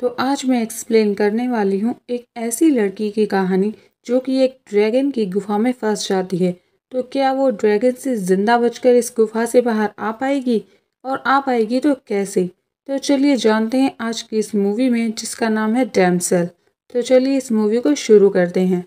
तो आज मैं एक्सप्लेन करने वाली हूँ एक ऐसी लड़की की कहानी जो कि एक ड्रैगन की गुफा में फंस जाती है तो क्या वो ड्रैगन से ज़िंदा बचकर इस गुफा से बाहर आ पाएगी और आ पाएगी तो कैसे तो चलिए जानते हैं आज की इस मूवी में जिसका नाम है डैमसेल तो चलिए इस मूवी को शुरू करते हैं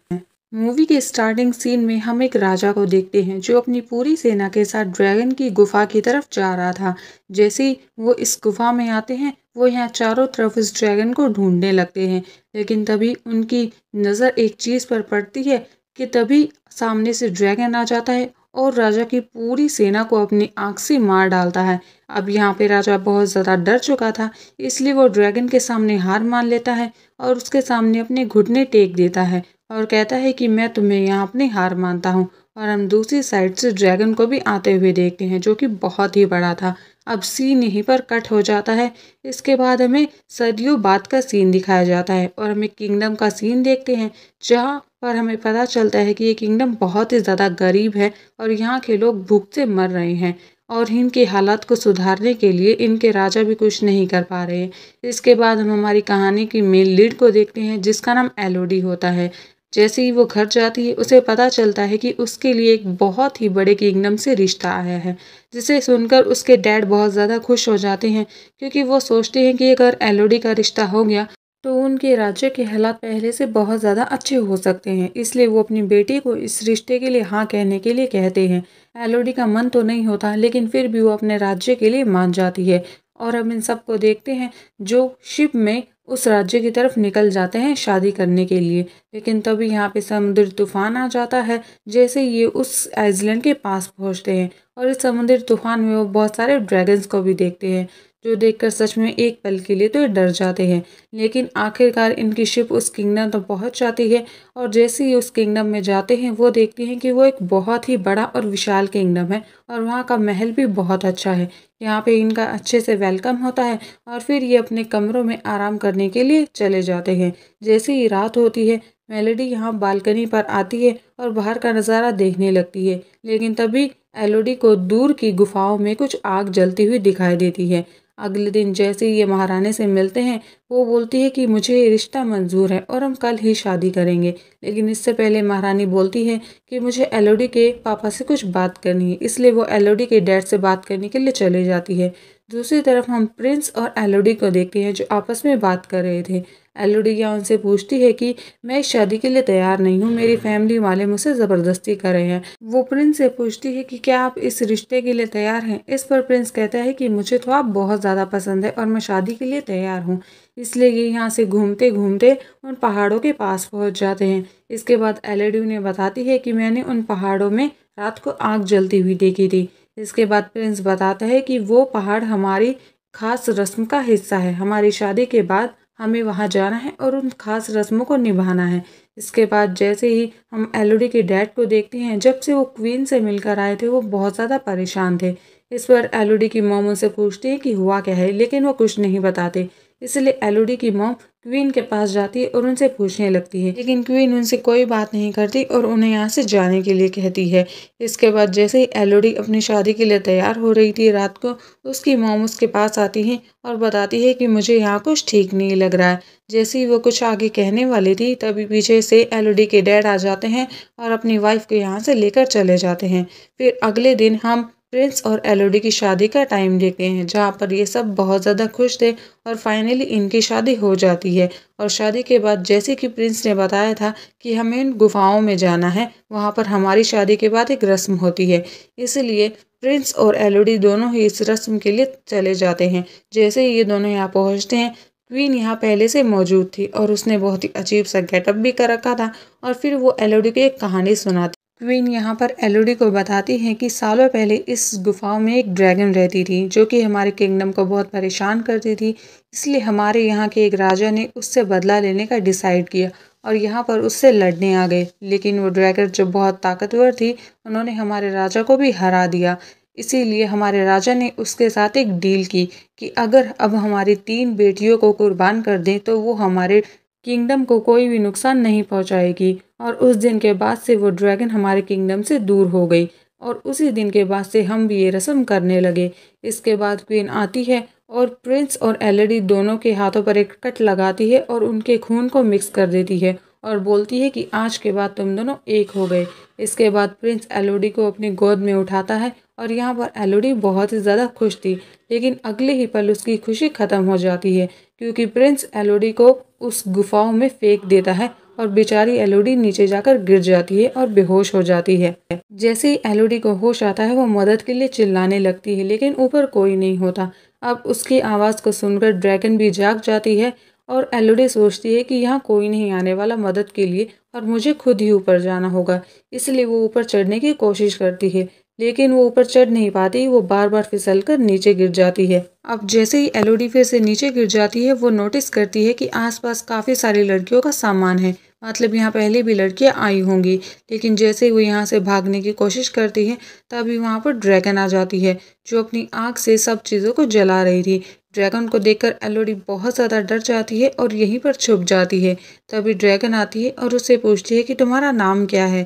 मूवी के स्टार्टिंग सीन में हम एक राजा को देखते हैं जो अपनी पूरी सेना के साथ ड्रैगन की गुफा की तरफ जा रहा था जैसे ही वो इस गुफा में आते हैं वो यहाँ चारों तरफ इस ड्रैगन को ढूंढने लगते हैं लेकिन तभी उनकी नज़र एक चीज़ पर पड़ती है कि तभी सामने से ड्रैगन आ जाता है और राजा की पूरी सेना को अपनी आँख से मार डालता है अब यहाँ पे राजा बहुत ज़्यादा डर चुका था इसलिए वो ड्रैगन के सामने हार मान लेता है और उसके सामने अपने घुटने टेक देता है और कहता है कि मैं तुम्हें यहाँ अपनी हार मानता हूँ और हम दूसरी साइड से ड्रैगन को भी आते हुए देखते हैं जो कि बहुत ही बड़ा था अब सीन यहीं पर कट हो जाता है इसके बाद हमें सदियों बाद का सीन दिखाया जाता है और हमें किंगडम का सीन देखते हैं जहाँ पर हमें पता चलता है कि ये किंगडम बहुत ही ज़्यादा गरीब है और यहाँ के लोग भूख से मर रहे हैं और इनके हालात को सुधारने के लिए इनके राजा भी कुछ नहीं कर पा रहे इसके बाद हम हमारी कहानी की मेन लीड को देखते हैं जिसका नाम एलोडी होता है जैसे ही वो घर जाती है उसे पता चलता है कि उसके लिए एक बहुत ही बड़े किंगडम से रिश्ता आया है जिसे सुनकर उसके डैड बहुत ज़्यादा खुश हो जाते हैं क्योंकि वो सोचते हैं कि अगर एलोडी का रिश्ता हो गया तो उनके राज्य के हालात पहले से बहुत ज़्यादा अच्छे हो सकते हैं इसलिए वो अपनी बेटी को इस रिश्ते के लिए हाँ कहने के लिए कहते हैं एलोडी का मन तो नहीं होता लेकिन फिर भी वो अपने राज्य के लिए मान जाती है और हम इन सबको देखते हैं जो शिप में उस राज्य की तरफ निकल जाते हैं शादी करने के लिए लेकिन तभी यहाँ पे समुद्र तूफान आ जाता है जैसे ये उस आइसलैंड के पास पहुँचते हैं और इस समुद्र तूफान में वो बहुत सारे ड्रैगन्स को भी देखते हैं जो देखकर सच में एक पल के लिए तो डर जाते हैं लेकिन आखिरकार इनकी शिप उस किंगडम तक पहुंच जाती है और जैसे ही उस किंगडम में जाते हैं वो देखते हैं कि वो एक बहुत ही बड़ा और विशाल किंगडम है और वहाँ का महल भी बहुत अच्छा है यहाँ पे इनका अच्छे से वेलकम होता है और फिर ये अपने कमरों में आराम करने के लिए चले जाते हैं जैसे ही रात होती है मेलोडी यहाँ बालकनी पर आती है और बाहर का नज़ारा देखने लगती है लेकिन तभी एलोडी को दूर की गुफाओं में कुछ आग जलती हुई दिखाई देती है अगले दिन जैसे ही ये महारानी से मिलते हैं वो बोलती है कि मुझे ये रिश्ता मंजूर है और हम कल ही शादी करेंगे लेकिन इससे पहले महारानी बोलती है कि मुझे एलोडी के पापा से कुछ बात करनी है इसलिए वो एलोडी के डैड से बात करने के लिए चले जाती है दूसरी तरफ हम प्रिंस और एलोडी को देखते हैं जो आपस में बात कर रहे थे एलुडिया उनसे पूछती है कि मैं इस शादी के लिए तैयार नहीं हूँ मेरी फैमिली वाले मुझसे ज़बरदस्ती कर रहे हैं वो प्रिंस से पूछती है कि क्या आप इस रिश्ते के लिए तैयार हैं इस पर प्रिंस कहता है कि मुझे तो आप बहुत ज़्यादा पसंद है और मैं शादी के लिए तैयार हूँ इसलिए ये यहाँ से घूमते घूमते उन पहाड़ों के पास पहुँच जाते हैं इसके बाद एल उन्हें बताती है कि मैंने उन पहाड़ों में रात को आग जलती हुई देखी थी इसके बाद प्रिंस बताता है कि वो पहाड़ हमारी खास रस्म का हिस्सा है हमारी शादी के बाद हमें वहाँ जाना है और उन खास रस्मों को निभाना है इसके बाद जैसे ही हम एलोडी के डैड को देखते हैं जब से वो क्वीन से मिलकर आए थे वो बहुत ज़्यादा परेशान थे इस पर एलोडी की मोम उनसे पूछती है कि हुआ क्या है लेकिन वो कुछ नहीं बताते इसलिए एलोडी की मोम क्वीन के पास जाती है और उनसे पूछने लगती है लेकिन क्वीन उनसे कोई बात नहीं करती और उन्हें यहाँ से जाने के लिए कहती है इसके बाद जैसे ही एलोडी अपनी शादी के लिए तैयार हो रही थी रात को उसकी मोम उसके पास आती है और बताती है कि मुझे यहाँ कुछ ठीक नहीं लग रहा है जैसे ही वो कुछ आगे कहने वाली थी तभी पीछे से एलोडी के डैड आ जाते हैं और अपनी वाइफ को यहाँ से लेकर चले जाते हैं फिर अगले दिन हम प्रिंस और एलोडी की शादी का टाइम देते हैं जहाँ पर ये सब बहुत ज़्यादा खुश थे और फाइनली इनकी शादी हो जाती है और शादी के बाद जैसे कि प्रिंस ने बताया था कि हमें इन गुफाओं में जाना है वहाँ पर हमारी शादी के बाद एक रस्म होती है इसलिए प्रिंस और एलोडी दोनों ही इस रस्म के लिए चले जाते हैं जैसे ही ये दोनों यहाँ पहुँचते हैं क्वीन यहाँ पहले से मौजूद थी और उसने बहुत ही अजीब सा गेटअप भी कर रखा था और फिर वो एलोडी को एक कहानी सुनाती क्वीन यहाँ पर एलोडी को बताती हैं कि सालों पहले इस गुफाओं में एक ड्रैगन रहती थी जो कि हमारे किंगडम को बहुत परेशान करती थी इसलिए हमारे यहाँ के एक राजा ने उससे बदला लेने का डिसाइड किया और यहाँ पर उससे लड़ने आ गए लेकिन वो ड्रैगन जो बहुत ताकतवर थी उन्होंने हमारे राजा को भी हरा दिया इसीलिए हमारे राजा ने उसके साथ एक डील की कि अगर अब हमारी तीन बेटियों को कुर्बान कर दें तो वो हमारे किंगडम को कोई भी नुकसान नहीं पहुंचाएगी और उस दिन के बाद से वो ड्रैगन हमारे किंगडम से दूर हो गई और उसी दिन के बाद से हम भी ये रस्म करने लगे इसके बाद क्वीन आती है और प्रिंस और एलडी दोनों के हाथों पर एक कट लगाती है और उनके खून को मिक्स कर देती है और बोलती है कि आज के बाद तुम दोनों एक हो गए इसके बाद प्रिंस एलोडी को अपनी गोद में उठाता है और यहाँ पर एलोडी बहुत ही ज़्यादा खुश थी लेकिन अगले ही पल उसकी खुशी ख़त्म हो जाती है क्योंकि प्रिंस एलोडी को उस गुफाओं में फेंक देता है और बेचारी एलोडी नीचे जाकर गिर जाती है और बेहोश हो जाती है जैसे ही एलोडी को होश आता है वो मदद के लिए चिल्लाने लगती है लेकिन ऊपर कोई नहीं होता अब उसकी आवाज़ को सुनकर ड्रैगन भी जाग जाती है और एलोडी सोचती है कि यहाँ कोई नहीं आने वाला मदद के लिए और मुझे खुद ही ऊपर जाना होगा इसलिए वो ऊपर चढ़ने की कोशिश करती है लेकिन वो ऊपर चढ़ नहीं पाती वो बार बार फिसल कर नीचे गिर जाती है अब जैसे ही एलओडी फिर से नीचे गिर जाती है वो नोटिस करती है कि आसपास काफ़ी सारी लड़कियों का सामान है मतलब यहाँ पहले भी लड़कियाँ आई होंगी लेकिन जैसे ही वो यहाँ से भागने की कोशिश करती है तभी वहाँ पर ड्रैगन आ जाती है जो अपनी आँख से सब चीज़ों को जला रही थी ड्रैगन को देखकर एलोडी बहुत ज़्यादा डर जाती है और यहीं पर छुप जाती है तभी ड्रैगन आती है और उससे पूछती है कि तुम्हारा नाम क्या है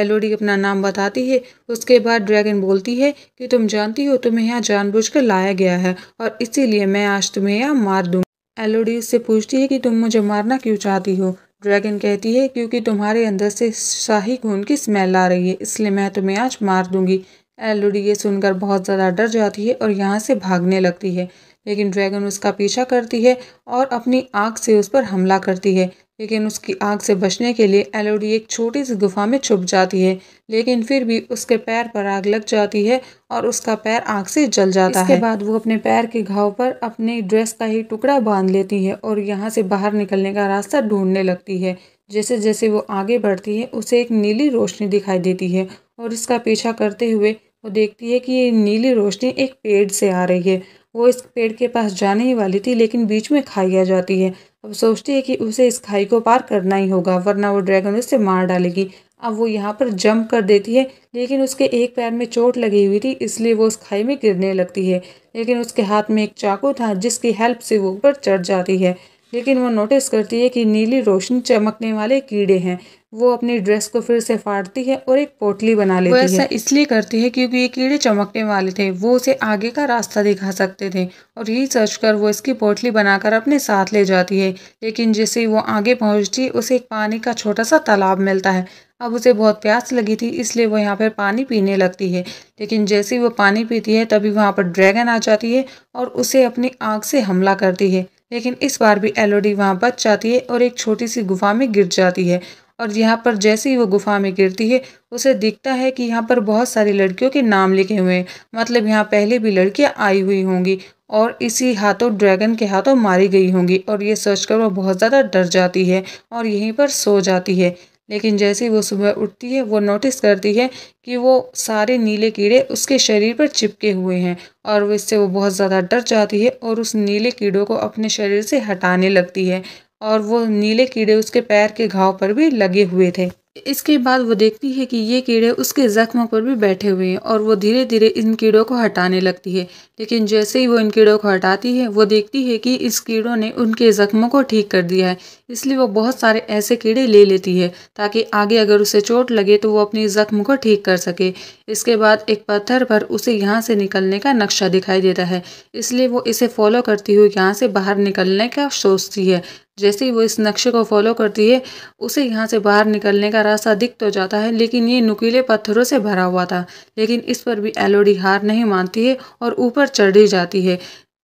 एलोडी अपना नाम बताती है उसके बाद ड्रैगन बोलती है कि तुम जानती हो तुम्हें यहाँ जानबूझकर लाया गया है और इसीलिए मैं आज तुम्हें यहाँ मार दूँ एलोडी उससे पूछती है कि तुम मुझे मारना क्यों चाहती हो ड्रैगन कहती है क्योंकि तुम्हारे अंदर से शाही खून की स्मेल आ रही है इसलिए मैं तुम्हें आज मार दूंगी एलोडी ये सुनकर बहुत ज़्यादा डर जाती है और यहाँ से भागने लगती है लेकिन ड्रैगन उसका पीछा करती है और अपनी आग से उस पर हमला करती है लेकिन उसकी आग से बचने के लिए एलोडी एक छोटी सी गुफा में छुप जाती है लेकिन फिर भी उसके पैर पर आग लग जाती है और उसका पैर आग से जल जाता इसके है इसके बाद वो अपने पैर के घाव पर अपने ड्रेस का ही टुकड़ा बांध लेती है और यहाँ से बाहर निकलने का रास्ता ढूंढने लगती है जैसे जैसे वो आगे बढ़ती है उसे एक नीली रोशनी दिखाई देती है और इसका पीछा करते हुए वो देखती है कि ये नीली रोशनी एक पेड़ से आ रही है वो इस पेड़ के पास जाने ही वाली थी लेकिन बीच में खाई आ जाती है अब सोचती है कि उसे इस खाई को पार करना ही होगा वरना वो ड्रैगन उसे मार डालेगी अब वो यहाँ पर जंप कर देती है लेकिन उसके एक पैर में चोट लगी हुई थी इसलिए वो उस खाई में गिरने लगती है लेकिन उसके हाथ में एक चाकू था जिसकी हेल्प से वो ऊपर चढ़ जाती है लेकिन वो नोटिस करती है कि नीली रोशनी चमकने वाले कीड़े हैं वो अपनी ड्रेस को फिर से फाड़ती है और एक पोटली बना लेती है वो ऐसा इसलिए करती है क्योंकि ये कीड़े चमकने वाले थे वो उसे आगे का रास्ता दिखा सकते थे और यही सोच कर वो इसकी पोटली बनाकर अपने साथ ले जाती है लेकिन जैसे ही वो आगे पहुंचती है उसे एक पानी का छोटा सा तालाब मिलता है अब उसे बहुत प्यास लगी थी इसलिए वो यहाँ पर पानी पीने लगती है लेकिन जैसे ही वो पानी पीती है तभी वहाँ पर ड्रैगन आ जाती है और उसे अपनी आग से हमला करती है लेकिन इस बार भी एलोडी वहाँ बच जाती है और एक छोटी सी गुफा में गिर जाती है और यहाँ पर जैसे ही वो गुफा में गिरती है उसे दिखता है कि यहाँ पर बहुत सारी लड़कियों के नाम लिखे हुए हैं मतलब यहाँ पहले भी लड़कियाँ आई हुई होंगी और इसी हाथों ड्रैगन के हाथों मारी गई होंगी और ये सोच कर वह बहुत ज़्यादा डर जाती है और यहीं पर सो जाती है लेकिन जैसे ही वो सुबह उठती है वो नोटिस करती है कि वो सारे नीले कीड़े उसके शरीर पर चिपके हुए हैं और इससे वो बहुत ज़्यादा डर जाती है और उस नीले कीड़ों को अपने शरीर से हटाने लगती है और वो नीले कीड़े उसके पैर के घाव पर भी लगे हुए थे इसके बाद वो देखती है कि ये कीड़े उसके जख्मों पर भी बैठे हुए हैं और वो धीरे धीरे इन कीड़ों को हटाने लगती है लेकिन जैसे ही वो इन कीड़ों को हटाती है वो देखती है कि इस कीड़ों ने उनके जख्मों को ठीक कर दिया है इसलिए वो बहुत सारे ऐसे कीड़े ले लेती है ताकि आगे अगर उसे चोट लगे तो वो अपनी ज़ख्म को ठीक कर सके इसके बाद एक पत्थर पर उसे यहाँ से निकलने का नक्शा दिखाई देता है इसलिए वो इसे फॉलो करती हुई यहाँ से बाहर निकलने का सोचती है जैसे ही वो इस नक्शे को फॉलो करती है उसे यहाँ से बाहर निकलने का रास्ता दिख तो जाता है लेकिन ये नुकीले पत्थरों से भरा हुआ था लेकिन इस पर भी एलोडी हार नहीं मानती है और ऊपर चढ़ी जाती है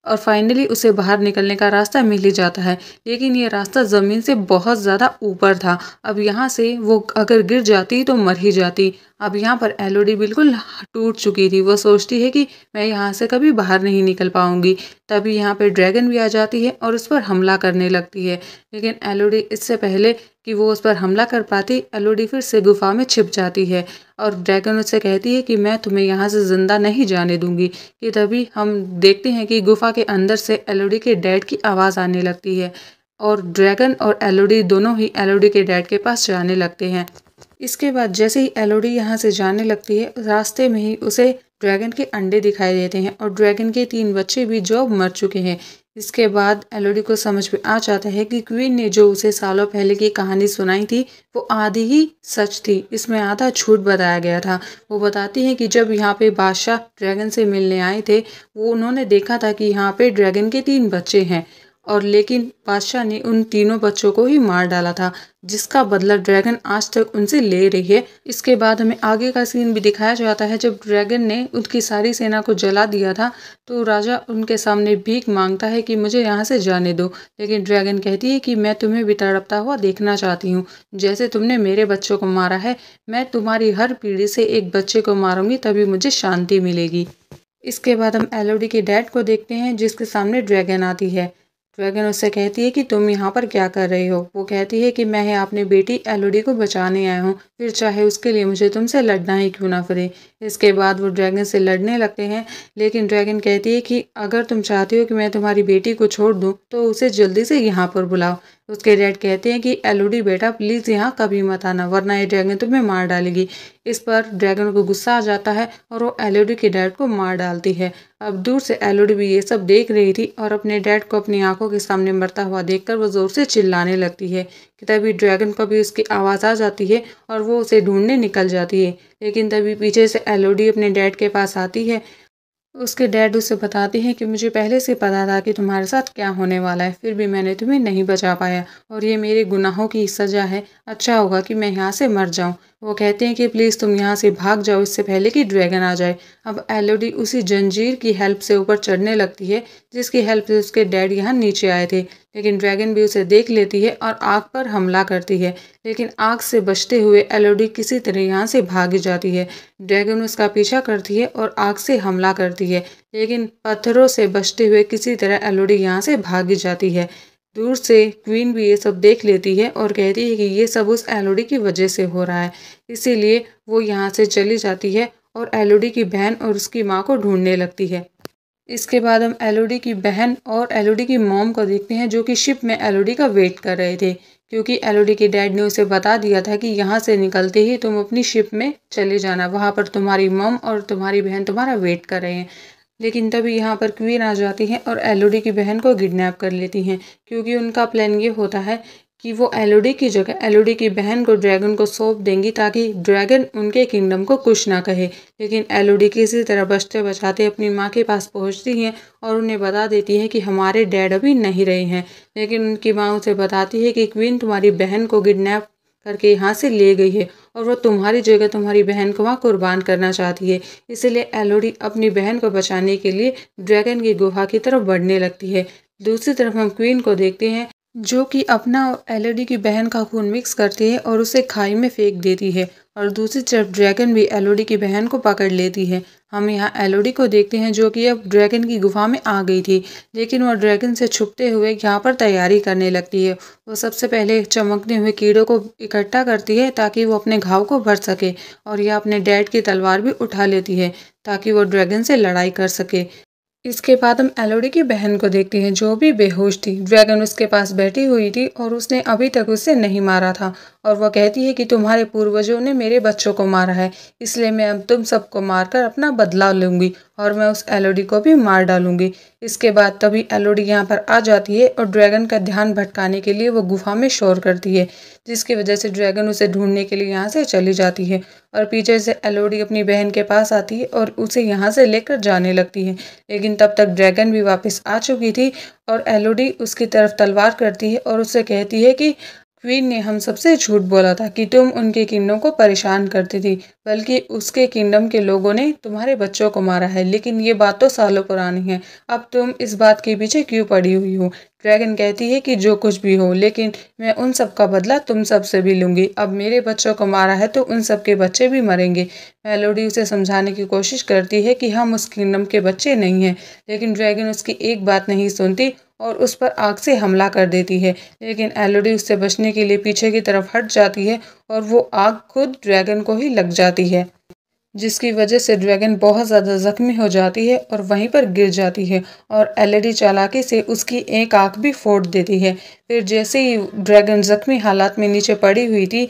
और फाइनली उसे बाहर निकलने का रास्ता मिल ही जाता है लेकिन ये रास्ता ज़मीन से बहुत ज़्यादा ऊपर था अब यहाँ से वो अगर गिर जाती तो मर ही जाती अब यहाँ पर एलओडी बिल्कुल टूट चुकी थी वो सोचती है कि मैं यहाँ से कभी बाहर नहीं निकल पाऊँगी तभी यहाँ पर ड्रैगन भी आ जाती है और उस पर हमला करने लगती है लेकिन एल इससे पहले कि वो उस पर हमला कर पाती एल फिर से गुफा में छिप जाती है और ड्रैगन उससे कहती है कि मैं तुम्हें यहाँ से ज़िंदा नहीं जाने दूंगी कि तभी हम देखते हैं कि गुफा के अंदर से एल के डैड की आवाज़ आने लगती है और ड्रैगन और एल दोनों ही एल के डैड के पास जाने लगते हैं इसके बाद जैसे ही एलोडी यहाँ से जाने लगती है रास्ते में ही उसे ड्रैगन के अंडे दिखाई देते हैं और ड्रैगन के तीन बच्चे भी जो मर चुके हैं इसके बाद एलोडी को समझ में आ जाता है कि क्वीन ने जो उसे सालों पहले की कहानी सुनाई थी वो आधी ही सच थी इसमें आधा झूठ बताया गया था वो बताती है कि जब यहाँ पे बादशाह ड्रैगन से मिलने आए थे वो उन्होंने देखा था कि यहाँ पे ड्रैगन के तीन बच्चे हैं और लेकिन बादशाह ने उन तीनों बच्चों को ही मार डाला था जिसका बदला ड्रैगन आज तक उनसे ले रही है इसके बाद हमें आगे का सीन भी दिखाया जाता है जब ड्रैगन ने उनकी सारी सेना को जला दिया था तो राजा उनके सामने भीख मांगता है कि मुझे यहाँ से जाने दो लेकिन ड्रैगन कहती है कि मैं तुम्हें भी तड़पता हुआ देखना चाहती हूँ जैसे तुमने मेरे बच्चों को मारा है मैं तुम्हारी हर पीढ़ी से एक बच्चे को मारूंगी तभी मुझे शांति मिलेगी इसके बाद हम एलोडी के डैड को देखते हैं जिसके सामने ड्रैगन आती है ड्रैगन तो उससे कहती है कि तुम यहाँ पर क्या कर रही हो वो कहती है कि मैं अपनी बेटी एलोडी को बचाने आया हूँ फिर चाहे उसके लिए मुझे तुमसे लड़ना ही क्यों ना पड़े इसके बाद वो ड्रैगन से लड़ने लगते हैं लेकिन ड्रैगन कहती है कि अगर तुम चाहती हो कि मैं तुम्हारी बेटी को छोड़ दूँ तो उसे जल्दी से यहाँ पर बुलाओ उसके डैड कहते हैं कि एलओडी बेटा प्लीज़ यहाँ कभी मत आना वरना ये ड्रैगन तुम्हें मार डालेगी इस पर ड्रैगन को गुस्सा आ जाता है और वो एलओडी के डैड को मार डालती है अब दूर से एलओडी भी ये सब देख रही थी और अपने डैड को अपनी आंखों के सामने मरता हुआ देखकर वो ज़ोर से चिल्लाने लगती है कि तभी ड्रैगन को भी उसकी आवाज़ आ जाती है और वो उसे ढूंढने निकल जाती है लेकिन तभी पीछे से एल अपने डैड के पास आती है उसके डैड उसे बताते हैं कि मुझे पहले से पता था कि तुम्हारे साथ क्या होने वाला है फिर भी मैंने तुम्हें नहीं बचा पाया और ये मेरे गुनाहों की सज़ा है अच्छा होगा कि मैं यहाँ से मर जाऊँ वो कहते हैं कि प्लीज़ तुम यहाँ से भाग जाओ इससे पहले कि ड्रैगन आ जाए अब एलोडी उसी जंजीर की हेल्प से ऊपर चढ़ने लगती है जिसकी हेल्प से उसके डैड यहाँ नीचे आए थे लेकिन ड्रैगन भी उसे देख लेती है और आग पर हमला करती है लेकिन आग से बचते हुए एलोडी किसी तरह यहाँ से भाग जाती है ड्रैगन उसका पीछा करती है और आग से हमला करती है लेकिन पत्थरों से बचते हुए किसी तरह एलोडी यहाँ से भाग जाती है दूर से क्वीन भी ये सब देख लेती है और कहती है कि ये सब उस एलोडी की वजह से हो रहा है इसीलिए वो यहाँ से चली जाती है और एलोडी की बहन और उसकी माँ को ढूंढने लगती है इसके बाद हम एलओडी की बहन और एलओडी की मॉम को देखते हैं जो कि शिप में एलओडी का वेट कर रहे थे क्योंकि एलओडी के डैड ने उसे बता दिया था कि यहाँ से निकलते ही तुम अपनी शिप में चले जाना वहाँ पर तुम्हारी मॉम और तुम्हारी बहन तुम्हारा वेट कर रहे हैं लेकिन तभी यहाँ पर क्वीन आ जाती है और एलओडी की बहन को किडनैप कर लेती हैं क्योंकि उनका प्लान ये होता है कि वो एलोडी की जगह एलोडी की बहन को ड्रैगन को सौंप देंगी ताकि ड्रैगन उनके किंगडम को कुछ ना कहे लेकिन एलोडी किसी तरह बचते बचाते अपनी माँ के पास पहुँचती हैं और उन्हें बता देती है कि हमारे डैड अभी नहीं रहे हैं लेकिन उनकी माँ उसे बताती है कि क्वीन तुम्हारी बहन को किडनेप करके यहाँ से ले गई है और वो तुम्हारी जगह तुम्हारी बहन को वहाँ कुर्बान करना चाहती है इसलिए एलोडी अपनी बहन को बचाने के लिए ड्रैगन की गुफा की तरफ बढ़ने लगती है दूसरी तरफ हम क्वीन को देखते हैं जो कि अपना एलोडी की बहन का खून मिक्स करती है और उसे खाई में फेंक देती है और दूसरी तरफ ड्रैगन भी एलोडी की बहन को पकड़ लेती है हम यहाँ एलोडी को देखते हैं जो कि अब ड्रैगन की गुफा में आ गई थी लेकिन वह ड्रैगन से छुपते हुए यहाँ पर तैयारी करने लगती है वो सबसे पहले चमकने हुए कीड़ों को इकट्ठा करती है ताकि वो अपने घाव को भर सके और यह अपने डैड की तलवार भी उठा लेती है ताकि वो ड्रैगन से लड़ाई कर सके इसके बाद हम एलोडी की बहन को देखते हैं जो भी बेहोश थी ड्रैगन उसके पास बैठी हुई थी और उसने अभी तक उसे नहीं मारा था और वह कहती है कि तुम्हारे पूर्वजों ने मेरे बच्चों को मारा है इसलिए मैं अब तुम सबको मारकर अपना बदला लूँगी और मैं उस एलोडी को भी मार डालूंगी इसके बाद तभी एलोडी यहाँ पर आ जाती है और ड्रैगन का ध्यान भटकाने के लिए वो गुफा में शोर करती है जिसकी वजह से ड्रैगन उसे ढूंढने के लिए यहाँ से चली जाती है और पीछे से एलोडी अपनी बहन के पास आती है और उसे यहाँ से लेकर जाने लगती है लेकिन तब तक ड्रैगन भी वापस आ चुकी थी और एलोडी उसकी तरफ तलवार करती है और उसे कहती है कि वीर ने हम सबसे झूठ बोला था कि तुम उनके किंगडम को परेशान करती थी बल्कि उसके किंगडम के लोगों ने तुम्हारे बच्चों को मारा है लेकिन ये बात तो सालों पुरानी है अब तुम इस बात के पीछे क्यों पड़ी हुई हो ड्रैगन कहती है कि जो कुछ भी हो लेकिन मैं उन सब का बदला तुम सब से भी लूँगी अब मेरे बच्चों को मारा है तो उन सब के बच्चे भी मरेंगे मेलोडी उसे समझाने की कोशिश करती है कि हम उस किंगडम के बच्चे नहीं हैं लेकिन ड्रैगन उसकी एक बात नहीं सुनती और उस पर आग से हमला कर देती है लेकिन एलोडी उससे बचने के लिए पीछे की तरफ हट जाती है और वो आग खुद ड्रैगन को ही लग जाती है जिसकी वजह से ड्रैगन बहुत ज़्यादा जख्मी हो जाती है और वहीं पर गिर जाती है और एलईडी चालाकी से उसकी एक आंख भी फोड़ देती है फिर जैसे ही ड्रैगन जख्मी हालात में नीचे पड़ी हुई थी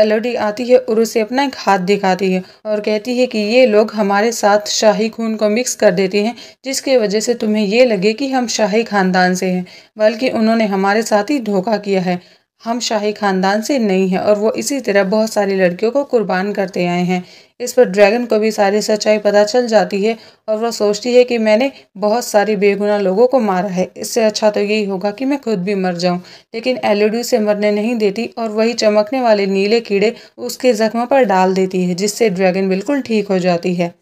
एलडी आती है और उसे अपना एक हाथ दिखाती है और कहती है कि ये लोग हमारे साथ शाही खून को मिक्स कर देते हैं जिसके वजह से तुम्हें ये लगे कि हम शाही खानदान से हैं बल्कि उन्होंने हमारे साथ ही धोखा किया है हम शाही ख़ानदान से नहीं हैं और वो इसी तरह बहुत सारी लड़कियों को कुर्बान करते आए हैं इस पर ड्रैगन को भी सारी सच्चाई पता चल जाती है और वह सोचती है कि मैंने बहुत सारी बेगुनाह लोगों को मारा है इससे अच्छा तो यही होगा कि मैं खुद भी मर जाऊं लेकिन एलईडी से मरने नहीं देती और वही चमकने वाले नीले कीड़े उसके जख्म पर डाल देती है जिससे ड्रैगन बिल्कुल ठीक हो जाती है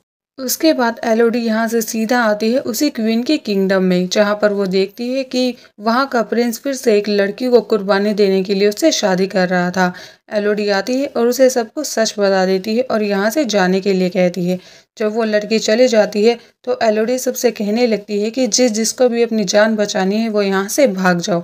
उसके बाद एलोडी यहाँ से सीधा आती है उसी क्वीन के किंगडम में जहाँ पर वो देखती है कि वहाँ का प्रिंस फिर से एक लड़की को कुर्बानी देने के लिए उससे शादी कर रहा था एलोडी आती है और उसे सबको सच बता देती है और यहाँ से जाने के लिए कहती है जब वो लड़की चली जाती है तो एलोडी सबसे कहने लगती है कि जिस जिसको भी अपनी जान बचानी है वो यहाँ से भाग जाओ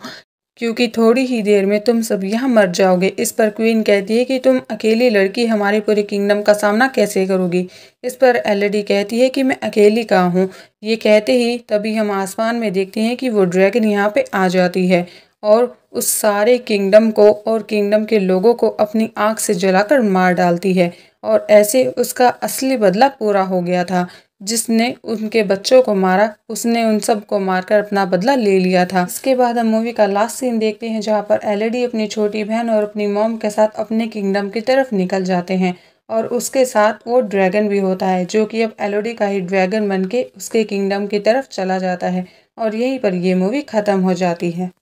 क्योंकि थोड़ी ही देर में तुम सब यहाँ मर जाओगे इस पर क्वीन कहती है कि तुम अकेली लड़की हमारे पूरे किंगडम का सामना कैसे करोगी इस पर एलडी कहती है कि मैं अकेली कहाँ हूँ ये कहते ही तभी हम आसमान में देखते हैं कि वो ड्रैगन यहाँ पे आ जाती है और उस सारे किंगडम को और किंगडम के लोगों को अपनी आँख से जला मार डालती है और ऐसे उसका असली बदला पूरा हो गया था जिसने उनके बच्चों को मारा उसने उन सब को मारकर अपना बदला ले लिया था इसके बाद हम मूवी का लास्ट सीन देखते हैं जहाँ पर एलईडी अपनी छोटी बहन और अपनी मॉम के साथ अपने किंगडम की तरफ निकल जाते हैं और उसके साथ वो ड्रैगन भी होता है जो कि अब एलोडी का ही ड्रैगन बन के उसके किंगडम की तरफ चला जाता है और यहीं पर ये मूवी ख़त्म हो जाती है